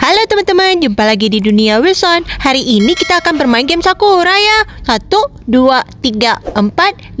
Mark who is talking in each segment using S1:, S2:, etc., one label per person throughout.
S1: Halo teman-teman, jumpa lagi di dunia Wilson Hari ini kita akan bermain game Sakura ya 1, 2, 3, 4, 5, 6, 7, 8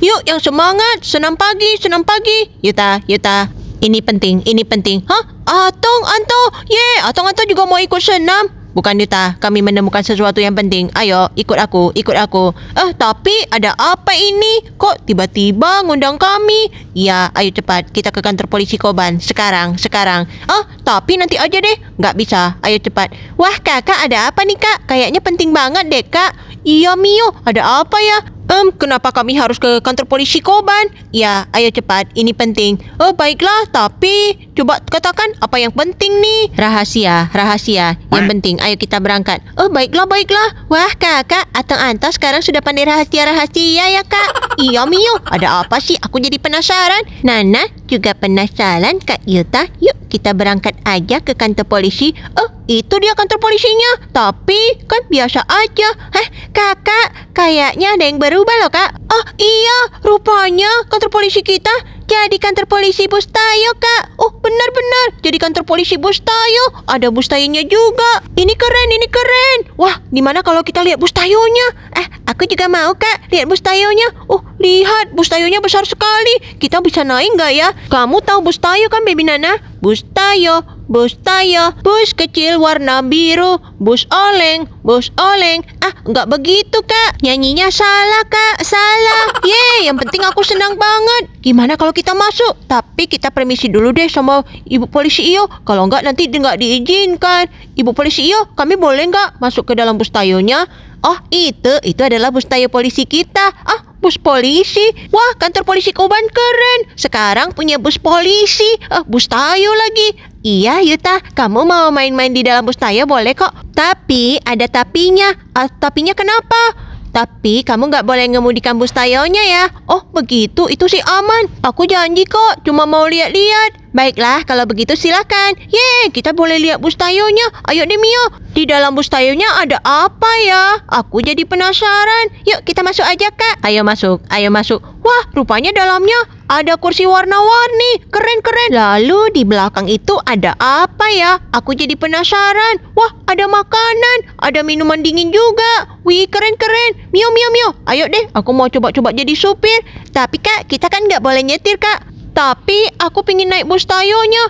S1: Yuk yang semangat, senang pagi, senang pagi Yuta, Yuta Ini penting, ini penting Hah? Atong, Anto Yeay, Atong, Anto juga mau ikut senam Bukan Yuta, kami menemukan sesuatu yang penting. Ayo, ikut aku, ikut aku. Eh, tapi ada apa ini? Kok tiba-tiba ngundang kami? Ya, ayo cepat, kita ke kantor polisi Koban. Sekarang, sekarang. Oh, tapi nanti aja deh. Nggak bisa, ayo cepat. Wah, kakak ada apa nih kak? Kayaknya penting banget deh kak. Iya Mio, ada apa ya? Um, kenapa kami harus ke kantor polisi Koban? Ya, ayo cepat, ini penting. Oh, baiklah, tapi coba katakan apa yang penting nih? Rahasia, rahasia. Yang penting, ayo kita berangkat. Oh, baiklah, baiklah. Wah, kakak, Atang Anta sekarang sudah pandai rahasia-rahasia ya, kak? iya, Mio. Ada apa sih? Aku jadi penasaran. Nana juga penasaran, Kak Yuta. Yuk, kita berangkat aja ke kantor polisi. Oh, itu dia kantor polisinya. Tapi kan biasa aja. Hah, kakak, kayaknya ada yang baru berubah loh kak Oh iya rupanya kantor polisi kita jadi kantor polisi Bustayo kak Oh benar-benar jadi kantor polisi Bustayo Ada Bustayonya juga Ini keren ini keren Wah dimana kalau kita lihat Bustayonya Eh aku juga mau kak lihat Bustayonya Oh lihat Bustayonya besar sekali Kita bisa naik nggak ya Kamu tahu Bustayo kan baby Nana Bustayo Bus Tayo, bus kecil warna biru, bus oleng, bus oleng. Ah, nggak begitu, Kak. Nyanyinya salah, Kak. Salah. Ye, yang penting aku senang banget. Gimana kalau kita masuk? Tapi kita permisi dulu deh sama Ibu Polisi Iyo. Kalau nggak nanti nggak diizinkan. Ibu Polisi Iyo, kami boleh nggak masuk ke dalam bus Tayonya? Oh, itu, itu adalah bus Tayo polisi kita. Ah, bus polisi. Wah, kantor polisi Koban keren. Sekarang punya bus polisi. Ah, bus Tayo lagi. Iya Yuta, kamu mau main-main di dalam Pustaya boleh kok Tapi ada tapinya, uh, tapinya kenapa? Tapi kamu nggak boleh ngemudi kampus tayonya ya. Oh begitu, itu sih aman. Aku janji kok, cuma mau lihat-lihat. Baiklah, kalau begitu silakan. Yeay, kita boleh lihat bus tayonya. Ayo deh Mio, di dalam bus tayonya ada apa ya? Aku jadi penasaran. Yuk kita masuk aja kak. Ayo masuk, ayo masuk. Wah, rupanya dalamnya ada kursi warna-warni. Keren-keren. Lalu di belakang itu ada apa ya? Aku jadi penasaran. Wah, ada makanan. Ada minuman dingin juga. Wih, keren-keren. Mio, mio, mio. Ayo deh, aku mau coba-coba jadi supir. Tapi kak, kita kan nggak boleh nyetir kak. Tapi aku pingin naik bus tayonya.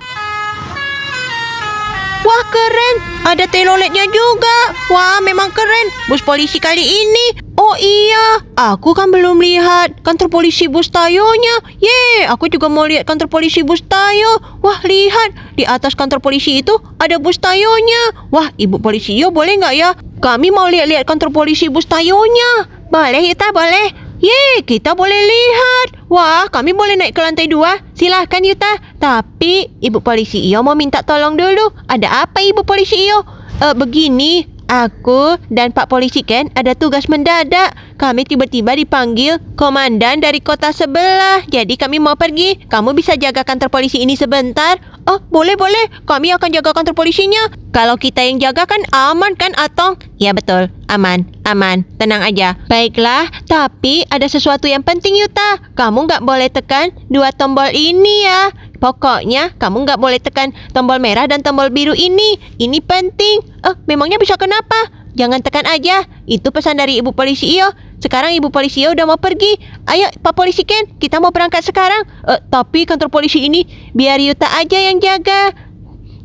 S1: Wah keren, ada teloletnya juga. Wah memang keren, bus polisi kali ini. Oh iya, aku kan belum lihat kantor polisi bus Tayonya. Ye, aku juga mau lihat kantor polisi bus Tayo. Wah, lihat. Di atas kantor polisi itu ada bus Tayonya. Wah, ibu polisi yo iya, boleh nggak ya? Kami mau lihat-lihat kantor polisi bus Tayonya. Boleh kita boleh. Ye, kita boleh lihat. Wah, kami boleh naik ke lantai dua. Silahkan Yuta. Tapi ibu polisi Iyo mau minta tolong dulu. Ada apa ibu polisi Iyo? Uh, eh, begini, Aku dan Pak Polisi Ken ada tugas mendadak. Kami tiba-tiba dipanggil komandan dari kota sebelah. Jadi kami mau pergi. Kamu bisa jaga kantor polisi ini sebentar? Oh, boleh boleh. Kami akan jaga kantor polisinya. Kalau kita yang jaga kan aman kan, Atong? Ya betul, aman, aman. Tenang aja. Baiklah, tapi ada sesuatu yang penting Yuta. Kamu nggak boleh tekan dua tombol ini ya. Pokoknya kamu nggak boleh tekan tombol merah dan tombol biru ini. Ini penting. Eh, memangnya bisa kenapa? Jangan tekan aja. Itu pesan dari ibu polisi Iyo. Sekarang ibu polisi Iyo udah mau pergi. Ayo Pak Polisi Ken, kita mau berangkat sekarang. Eh, tapi kantor polisi ini biar Yuta aja yang jaga.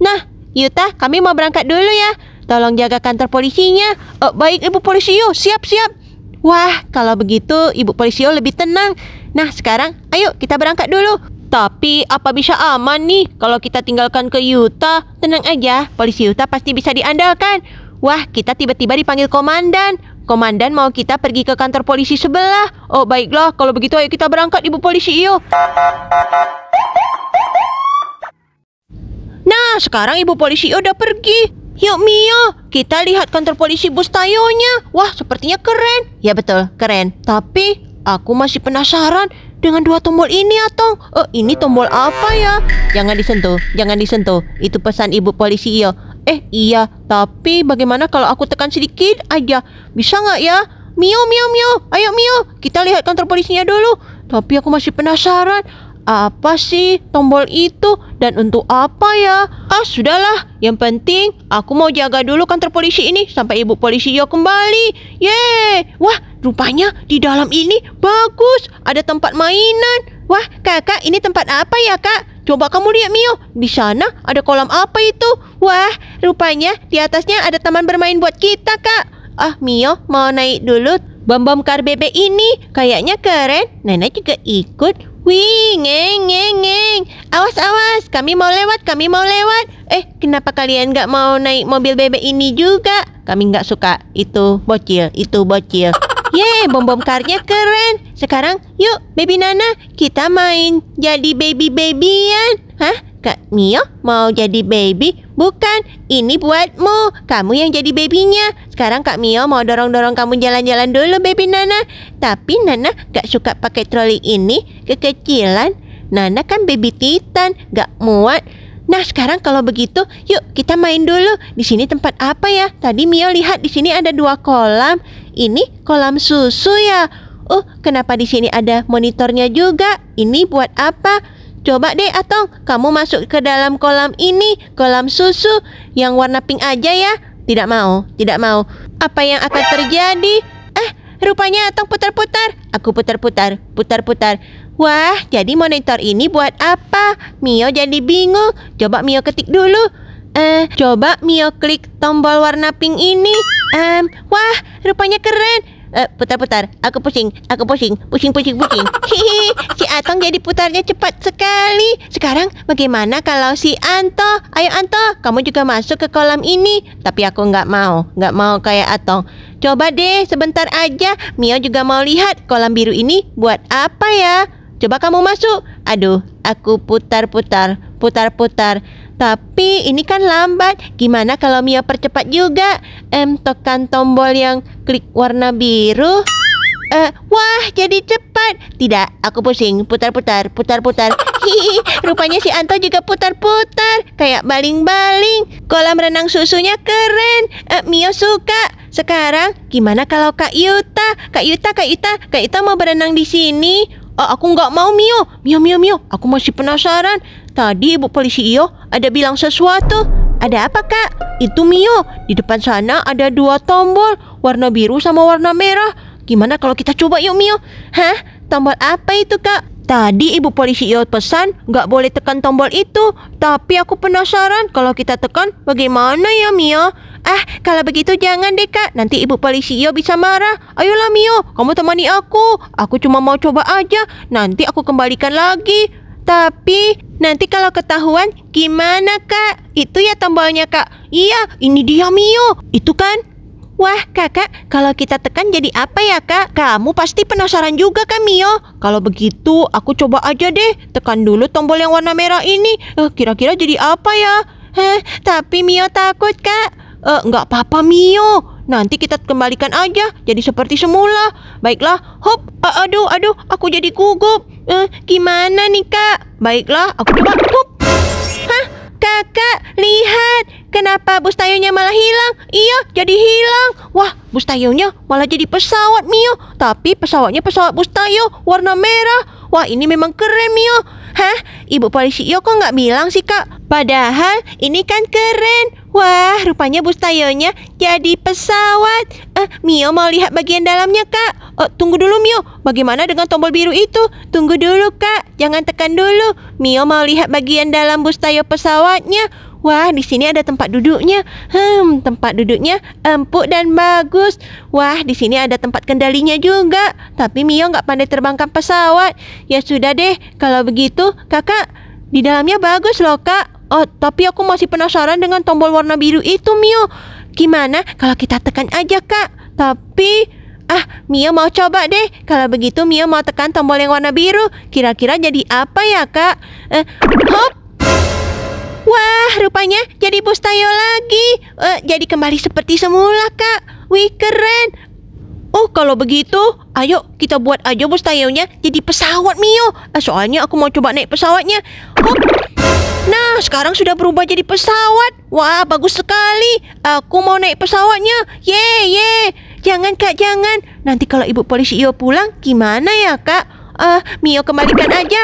S1: Nah, Yuta, kami mau berangkat dulu ya. Tolong jaga kantor polisinya. Eh, baik ibu polisi Iyo, siap-siap. Wah, kalau begitu Ibu polisi Iyo lebih tenang. Nah, sekarang ayo kita berangkat dulu. Tapi apa bisa aman nih kalau kita tinggalkan ke Yuta? Tenang aja, polisi Yuta pasti bisa diandalkan. Wah, kita tiba-tiba dipanggil komandan. Komandan mau kita pergi ke kantor polisi sebelah. Oh, baiklah. Kalau begitu ayo kita berangkat, Ibu Polisi Iyo. Nah, sekarang Ibu Polisi Iyo udah pergi. Yuk Mio, kita lihat kantor polisi bus tayonya. Wah, sepertinya keren. Ya betul, keren. Tapi aku masih penasaran dengan dua tombol ini atau Eh, ini tombol apa ya? Jangan disentuh, jangan disentuh. Itu pesan ibu polisi ya. Eh iya, tapi bagaimana kalau aku tekan sedikit aja? Bisa nggak ya? Mio, Mio, Mio, ayo Mio, kita lihat kantor polisinya dulu. Tapi aku masih penasaran apa sih tombol itu dan untuk apa ya? Ah, sudahlah. Yang penting aku mau jaga dulu kantor polisi ini sampai ibu polisi yo kembali. Yeay. Wah, rupanya di dalam ini bagus. Ada tempat mainan. Wah, kakak ini tempat apa ya, kak? Coba kamu lihat Mio, di sana ada kolam apa itu? Wah, rupanya di atasnya ada taman bermain buat kita, Kak. Ah, Mio mau naik dulu bom-bom kar bebek ini. Kayaknya keren. Nenek juga ikut. Wih, ngeng, ngeng, ngeng. Awas, awas. Kami mau lewat, kami mau lewat. Eh, kenapa kalian nggak mau naik mobil bebek ini juga? Kami nggak suka. Itu bocil, itu bocil. Yeay, bom-bom karnya keren. Sekarang, yuk, baby Nana, kita main jadi baby-babyan. Hah? Kak Mio mau jadi baby? Bukan, ini buatmu. Kamu yang jadi babynya. Sekarang Kak Mio mau dorong-dorong kamu jalan-jalan dulu, baby Nana. Tapi Nana gak suka pakai troli ini, kekecilan. Nana kan baby titan, gak muat. Nah sekarang kalau begitu, yuk kita main dulu. Di sini tempat apa ya? Tadi Mio lihat di sini ada dua kolam. Ini kolam susu ya. Oh, uh, kenapa di sini ada monitornya juga? Ini buat apa? Coba deh Atong, kamu masuk ke dalam kolam ini, kolam susu yang warna pink aja ya. Tidak mau, tidak mau. Apa yang akan terjadi? Eh, rupanya Atong putar-putar. Aku putar-putar, putar-putar. Wah, jadi monitor ini buat apa? Mio jadi bingung. Coba Mio ketik dulu. Eh, coba Mio klik tombol warna pink ini. Um, wah, rupanya keren. Uh, putar-putar, aku pusing, aku pusing, pusing, pusing, pusing. Hihi, si Atong jadi putarnya cepat sekali. Sekarang bagaimana kalau si Anto? Ayo Anto, kamu juga masuk ke kolam ini. Tapi aku nggak mau, nggak mau kayak Atong. Coba deh, sebentar aja. Mio juga mau lihat kolam biru ini buat apa ya? Coba kamu masuk. Aduh, aku putar-putar, putar-putar. Tapi ini kan lambat. Gimana kalau Mia percepat juga? Em, tekan tombol yang klik warna biru. Eh, wah, jadi cepat. Tidak, aku pusing. Putar-putar, putar-putar. rupanya si Anto juga putar-putar. Kayak baling-baling. Kolam renang susunya keren. Eh, Mia suka. Sekarang, gimana kalau Kak Yuta? Kak Yuta, Kak Yuta, Kak Yuta mau berenang di sini? Oh, aku nggak mau Mio. Mio, Mio, Mio. Aku masih penasaran. Tadi ibu polisi Iyo ada bilang sesuatu. Ada apa kak? Itu Mio, di depan sana ada dua tombol, warna biru sama warna merah. Gimana kalau kita coba yuk Mio? Hah? Tombol apa itu kak? Tadi ibu polisi Iyo pesan nggak boleh tekan tombol itu. Tapi aku penasaran kalau kita tekan bagaimana ya Mio? Ah, kalau begitu jangan deh kak. Nanti ibu polisi Iyo bisa marah. Ayolah Mio, kamu temani aku. Aku cuma mau coba aja. Nanti aku kembalikan lagi. Tapi nanti kalau ketahuan gimana kak? Itu ya tombolnya kak. Iya, ini dia Mio. Itu kan? Wah kakak, kalau kita tekan jadi apa ya kak? Kamu pasti penasaran juga kak Mio? Kalau begitu aku coba aja deh tekan dulu tombol yang warna merah ini. Eh, kira-kira eh, jadi apa ya? Heh, tapi Mio takut kak. Eh, nggak apa-apa Mio. Nanti kita kembalikan aja jadi seperti semula. Baiklah, hop. A aduh, aduh, aku jadi gugup. Eh, gimana nih, Kak? Baiklah, aku coba hop. Hah? Kakak, lihat. Kenapa bus tayonya malah hilang? Iya, jadi hilang. Wah, bus tayonya malah jadi pesawat, Mio. Tapi pesawatnya pesawat bus tayo warna merah. Wah, ini memang keren, Mio. Hah? Ibu polisi Yo kok nggak bilang sih, Kak? Padahal ini kan keren. Wah, rupanya bus tayonya jadi pesawat. Eh, Mio mau lihat bagian dalamnya, Kak. Oh, tunggu dulu, Mio. Bagaimana dengan tombol biru itu? Tunggu dulu, Kak. Jangan tekan dulu. Mio mau lihat bagian dalam bus tayo pesawatnya. Wah, di sini ada tempat duduknya. Hmm, tempat duduknya empuk dan bagus. Wah, di sini ada tempat kendalinya juga. Tapi Mio nggak pandai terbangkan pesawat. Ya sudah deh, kalau begitu, Kakak, di dalamnya bagus loh, Kak. Oh, tapi aku masih penasaran dengan tombol warna biru itu, Mio. Gimana kalau kita tekan aja, Kak? Tapi Ah, Mio mau coba deh. Kalau begitu Mio mau tekan tombol yang warna biru. Kira-kira jadi apa ya, Kak? Eh, hop. Wah, rupanya jadi Bustayo lagi. Eh, jadi kembali seperti semula, Kak. Wih, keren. Oh, kalau begitu, ayo kita buat aja Bustayonya jadi pesawat, Mio. Eh, soalnya aku mau coba naik pesawatnya. Hop. Nah, sekarang sudah berubah jadi pesawat. Wah, bagus sekali. Aku mau naik pesawatnya. Ye, yeah, ye. Jangan, Kak, jangan. Nanti kalau ibu polisi Iyo pulang, gimana ya, Kak? Eh, uh, Mio kembalikan aja.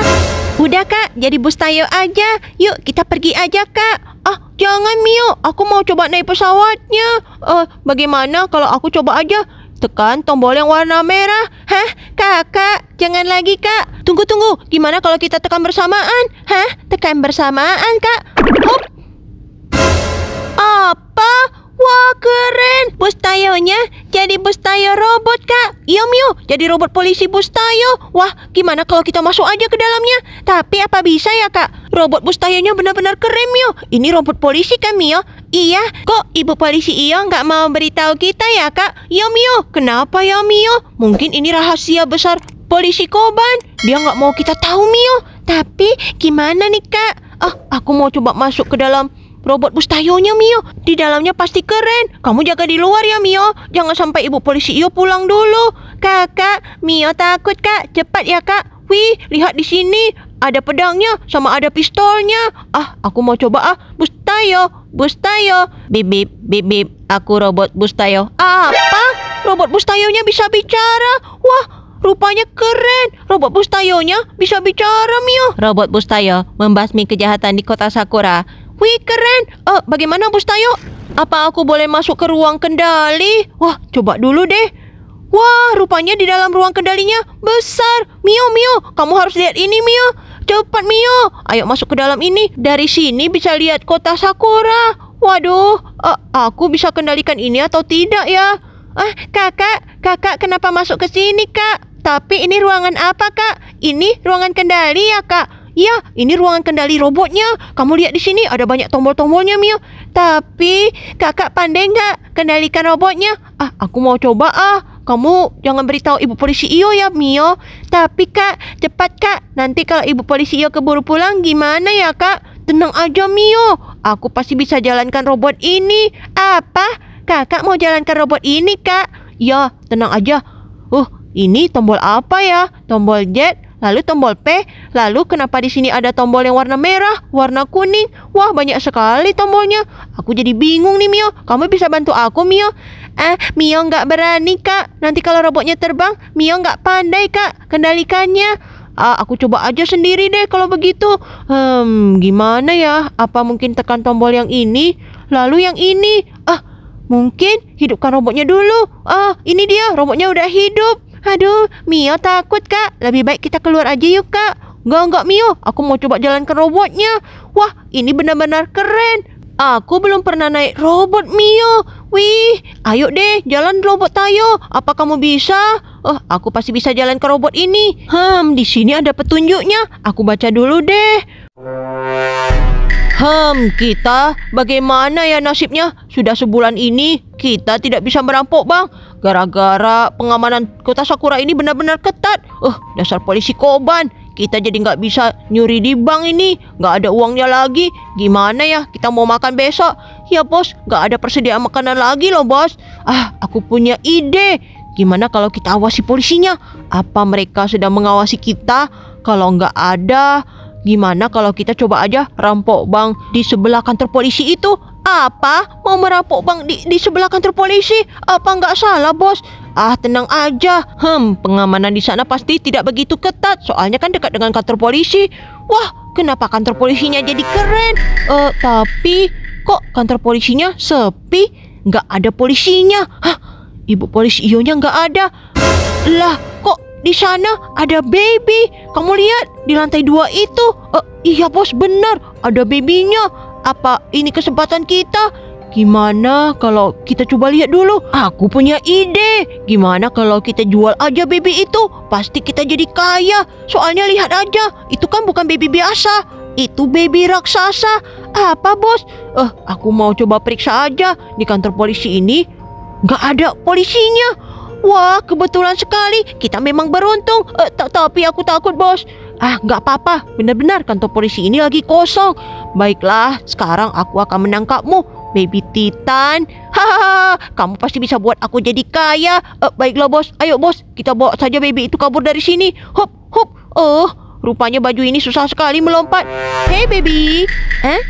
S1: Udah, Kak, jadi bus tayo aja. Yuk, kita pergi aja, Kak. Ah, jangan, Mio. Aku mau coba naik pesawatnya. Eh, uh, bagaimana kalau aku coba aja? Tekan tombol yang warna merah. Hah, kakak, Jangan lagi, Kak. Tunggu, tunggu. Gimana kalau kita tekan bersamaan? Hah? Tekan bersamaan, Kak. Hop. Apa? Wah, keren. Bus Tayonya jadi bus Tayo robot, Kak. Iya, Miu. Jadi robot polisi bus Tayo. Wah, gimana kalau kita masuk aja ke dalamnya? Tapi apa bisa ya, Kak? Robot bus Tayonya benar-benar keren, Mio. Ini robot polisi kan, Mio? Iya, kok ibu polisi Iyo nggak mau beritahu kita ya kak? Yomio, kenapa Yomio? Ya, Mungkin ini rahasia besar polisi Koban. Dia nggak mau kita tahu Mio. Tapi gimana nih kak? Ah, aku mau coba masuk ke dalam robot Bustayonya, Mio. Di dalamnya pasti keren. Kamu jaga di luar ya Mio. Jangan sampai ibu polisi Iyo pulang dulu. Kakak, Mio takut kak. Cepat ya kak. Wih, lihat di sini. Ada pedangnya sama ada pistolnya. Ah, aku mau coba ah. Bustayo, Bustayo. Bip bip bip bip. Aku robot Bustayo. Apa? Robot Bustayonya bisa bicara. Wah, Rupanya keren. Robot Bustayonya bisa bicara, Mio. Robot Bustayo membasmi kejahatan di kota Sakura. Wih, keren. Eh, uh, bagaimana Bustayo? Apa aku boleh masuk ke ruang kendali? Wah, coba dulu deh. Wah, rupanya di dalam ruang kendalinya besar. Mio, Mio, kamu harus lihat ini, Mio. Cepat, Mio. Ayo masuk ke dalam ini. Dari sini bisa lihat kota Sakura. Waduh, uh, aku bisa kendalikan ini atau tidak ya? Ah, kakak, kakak kenapa masuk ke sini, Kak? Tapi ini ruangan apa, Kak? Ini ruangan kendali ya, Kak? Iya, ini ruangan kendali robotnya. Kamu lihat di sini ada banyak tombol-tombolnya, Mio. Tapi kakak pandai nggak kendalikan robotnya? Ah, aku mau coba ah. Kamu jangan beritahu ibu polisi Iyo ya, Mio. Tapi kak, cepat kak. Nanti kalau ibu polisi Iyo keburu pulang gimana ya, kak? Tenang aja, Mio. Aku pasti bisa jalankan robot ini. Apa? Kakak mau jalankan robot ini, kak? Ya, tenang aja. Uh, ini tombol apa ya? Tombol Z, lalu tombol P, lalu kenapa di sini ada tombol yang warna merah, warna kuning? Wah, banyak sekali tombolnya. Aku jadi bingung nih, Mio. Kamu bisa bantu aku, Mio? Eh, Mio nggak berani, Kak. Nanti kalau robotnya terbang, Mio nggak pandai, Kak, kendalikannya. Uh, aku coba aja sendiri deh kalau begitu. Hmm, gimana ya? Apa mungkin tekan tombol yang ini, lalu yang ini? Ah, mungkin hidupkan robotnya dulu. Ah, ini dia, robotnya udah hidup. Aduh, Mio takut kak. Lebih baik kita keluar aja yuk kak. Enggak, enggak Mio. Aku mau coba jalan ke robotnya. Wah, ini benar-benar keren. Aku belum pernah naik robot Mio. Wih, ayo deh jalan robot tayo. Apa kamu bisa? Oh, aku pasti bisa jalan ke robot ini. Hmm, di sini ada petunjuknya. Aku baca dulu deh. Hmm, kita bagaimana ya nasibnya? Sudah sebulan ini kita tidak bisa merampok, Bang. Gara-gara pengamanan kota Sakura ini benar-benar ketat. eh dasar polisi koban. Kita jadi nggak bisa nyuri di bank ini. Nggak ada uangnya lagi. Gimana ya? Kita mau makan besok. Ya, bos. Nggak ada persediaan makanan lagi loh, bos. Ah, aku punya ide. Gimana kalau kita awasi polisinya? Apa mereka sedang mengawasi kita? Kalau nggak ada, Gimana kalau kita coba aja rampok bank di sebelah kantor polisi itu? Apa? Mau merampok bank di, di sebelah kantor polisi? Apa nggak salah, bos? Ah, tenang aja. Hmm, pengamanan di sana pasti tidak begitu ketat. Soalnya kan dekat dengan kantor polisi. Wah, kenapa kantor polisinya jadi keren? Eh, uh, tapi kok kantor polisinya sepi? Nggak ada polisinya. Hah, ibu polisi Ionya nggak ada. Lah, kok di sana ada baby. Kamu lihat di lantai dua itu. Uh, iya bos benar, ada babynya. Apa ini kesempatan kita? Gimana kalau kita coba lihat dulu? Aku punya ide. Gimana kalau kita jual aja baby itu? Pasti kita jadi kaya. Soalnya lihat aja, itu kan bukan baby biasa. Itu baby raksasa. Apa bos? Eh, aku mau coba periksa aja di kantor polisi ini. Gak ada polisinya. Wah, kebetulan sekali. Kita memang beruntung. Eh, tapi aku takut, bos. Ah, nggak apa-apa. Benar-benar kantor polisi ini lagi kosong. Baiklah, sekarang aku akan menangkapmu. Baby Titan. Hahaha, kamu pasti bisa buat aku jadi kaya. Eh, baiklah, bos. Ayo, bos. Kita bawa saja baby itu kabur dari sini. Hop, hop. Oh, rupanya baju ini susah sekali melompat. Hey, baby. Eh?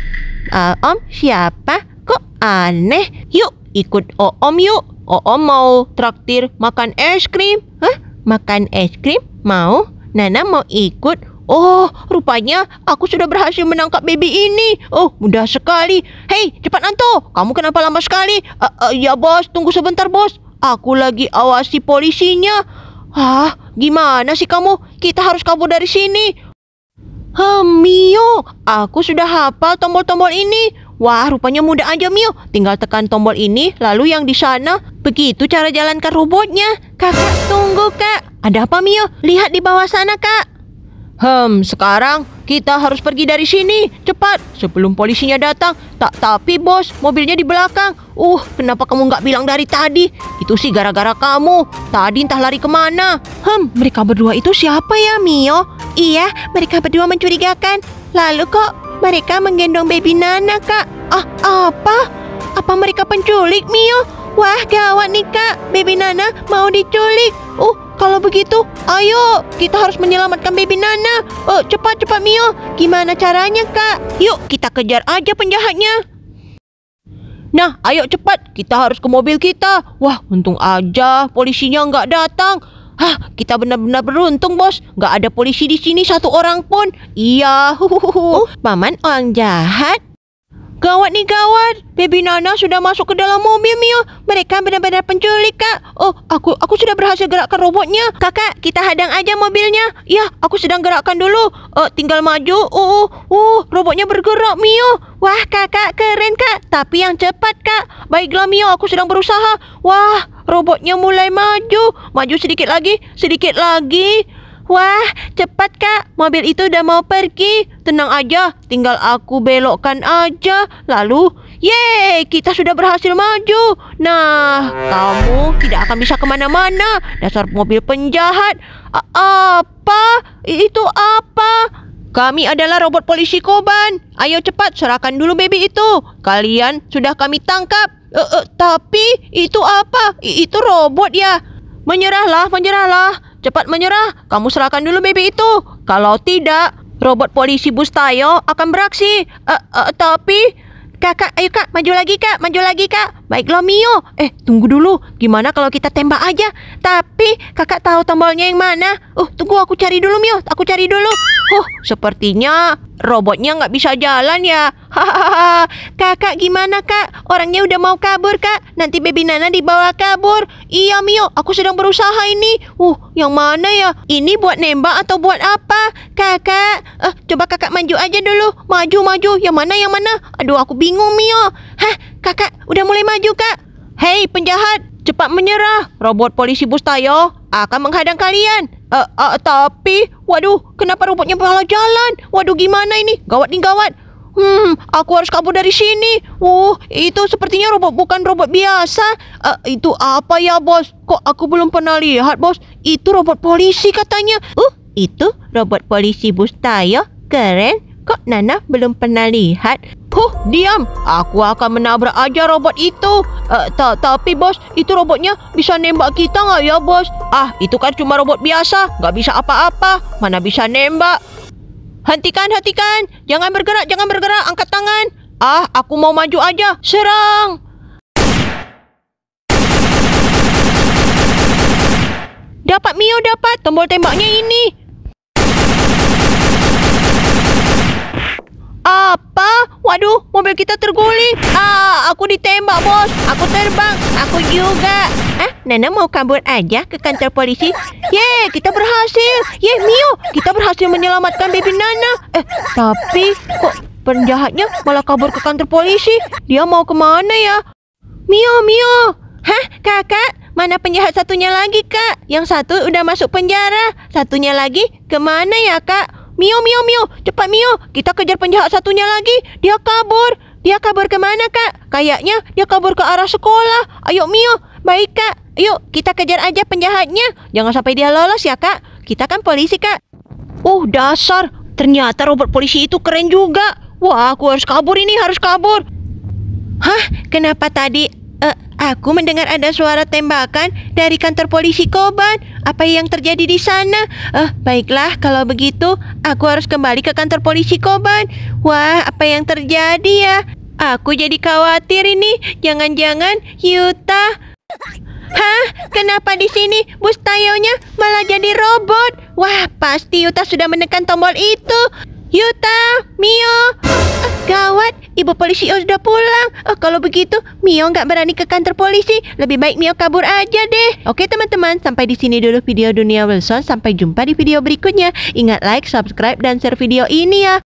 S1: Uh, om, siapa? Kok aneh? Yuk, ikut Om yuk. Oom oh, oh, mau traktir makan es krim. Hah? Makan es krim? Mau? Nana mau ikut? Oh, rupanya aku sudah berhasil menangkap baby ini. Oh, mudah sekali. Hei, cepat Anto. Kamu kenapa lama sekali? Uh, uh, ya, bos. Tunggu sebentar, bos. Aku lagi awasi polisinya. Hah, gimana sih kamu? Kita harus kabur dari sini. Hmm, Mio, aku sudah hafal tombol-tombol ini. Wah, rupanya mudah aja Mio. Tinggal tekan tombol ini, lalu yang di sana Begitu cara jalankan robotnya. Kakak, tunggu kak. Ada apa Mio? Lihat di bawah sana kak. Hmm, sekarang kita harus pergi dari sini. Cepat, sebelum polisinya datang. Tak tapi bos, mobilnya di belakang. Uh, kenapa kamu nggak bilang dari tadi? Itu sih gara-gara kamu. Tadi entah lari kemana. Hmm, mereka berdua itu siapa ya, Mio? Iya, mereka berdua mencurigakan. Lalu kok mereka menggendong baby Nana, Kak? Ah, apa? Apa mereka penculik, Mio? Wah gawat nih kak, baby Nana mau diculik. Oh kalau begitu, ayo kita harus menyelamatkan baby Nana. Oh cepat cepat Mio, gimana caranya kak? Yuk kita kejar aja penjahatnya. Nah, ayo cepat, kita harus ke mobil kita. Wah, untung aja polisinya nggak datang. Hah, kita benar-benar beruntung bos. Nggak ada polisi di sini satu orang pun. Iya, huhuhu. Oh, paman orang jahat. Gawat nih gawat, baby Nana sudah masuk ke dalam mobil Mio. Mereka benar-benar penculik kak. Oh, aku aku sudah berhasil gerakkan robotnya. Kakak, kita hadang aja mobilnya. Ya, aku sedang gerakkan dulu. Uh, tinggal maju. Oh, uh uh, robotnya bergerak Mio. Wah, kakak keren kak. Tapi yang cepat kak. Baiklah Mio, aku sedang berusaha. Wah, robotnya mulai maju. Maju sedikit lagi, sedikit lagi. Wah, cepat kak, mobil itu udah mau pergi. Tenang aja, tinggal aku belokkan aja. Lalu, yeay, kita sudah berhasil maju. Nah, kamu tidak akan bisa kemana-mana. Dasar mobil penjahat. A apa? Itu apa? Kami adalah robot polisi Koban. Ayo cepat serahkan dulu baby itu. Kalian sudah kami tangkap. Uh, uh, tapi itu apa? I itu robot ya. Menyerahlah, menyerahlah. Cepat menyerah, kamu serahkan dulu baby itu. Kalau tidak, robot polisi Bustayo akan beraksi. Uh, uh, tapi Kakak, ayo kak, maju lagi kak, maju lagi kak Baiklah Mio Eh, tunggu dulu, gimana kalau kita tembak aja Tapi, kakak tahu tombolnya yang mana Uh, tunggu aku cari dulu Mio, aku cari dulu Huh, oh, sepertinya robotnya nggak bisa jalan ya Hahaha, kakak gimana kak? Orangnya udah mau kabur kak Nanti baby Nana dibawa kabur Iya Mio, aku sedang berusaha ini Uh, yang mana ya? Ini buat nembak atau buat apa? Kakak, Coba kakak maju aja dulu. Maju, maju. Yang mana, yang mana? Aduh, aku bingung, Mio. Hah, kakak udah mulai maju, kak. Hei, penjahat. Cepat menyerah. Robot polisi bus tayo akan menghadang kalian. Uh, uh, tapi, waduh, kenapa robotnya malah jalan? Waduh, gimana ini? Gawat nih, gawat. Hmm, aku harus kabur dari sini. Uh, itu sepertinya robot bukan robot biasa. Uh, itu apa ya, bos? Kok aku belum pernah lihat, bos? Itu robot polisi katanya. Uh, itu robot polisi bus tayo Keren, kok Nana belum pernah lihat? Puh, diam. Aku akan menabrak aja robot itu. Uh, ta tapi bos, itu robotnya bisa nembak kita nggak ya bos? Ah, itu kan cuma robot biasa, nggak bisa apa-apa. Mana bisa nembak? Hentikan, hentikan. Jangan bergerak, jangan bergerak. Angkat tangan. Ah, aku mau maju aja. Serang. Dapat Mio dapat. Tombol tembaknya ini. Apa? Waduh, mobil kita terguling. Ah, aku ditembak, bos. Aku terbang. Aku juga. Ah, eh, Nana mau kabur aja ke kantor polisi. Ye, kita berhasil. Ye, Mio, kita berhasil menyelamatkan baby Nana. Eh, tapi kok penjahatnya malah kabur ke kantor polisi? Dia mau kemana ya? Mio, Mio. Hah, kakak? Mana penjahat satunya lagi, Kak? Yang satu udah masuk penjara. Satunya lagi kemana ya, Kak? Mio, Mio, Mio, cepat Mio, kita kejar penjahat satunya lagi. Dia kabur. Dia kabur ke mana, Kak? Kayaknya dia kabur ke arah sekolah. Ayo, Mio. Baik, Kak. yuk kita kejar aja penjahatnya. Jangan sampai dia lolos ya, Kak. Kita kan polisi, Kak. Oh, dasar. Ternyata robot polisi itu keren juga. Wah, aku harus kabur ini, harus kabur. Hah, kenapa tadi Aku mendengar ada suara tembakan dari kantor polisi Koban. Apa yang terjadi di sana? Eh, baiklah kalau begitu, aku harus kembali ke kantor polisi Koban. Wah, apa yang terjadi ya? Aku jadi khawatir ini. Jangan-jangan Yuta Hah? Kenapa di sini bus Tayonya malah jadi robot? Wah, pasti Yuta sudah menekan tombol itu. Yuta, Mio, eh, gawat, Ibu polisi udah sudah pulang. Oh, kalau begitu, Mio nggak berani ke kantor polisi. Lebih baik Mio kabur aja deh. Oke teman-teman, sampai di sini dulu video Dunia Wilson. Sampai jumpa di video berikutnya. Ingat like, subscribe, dan share video ini ya.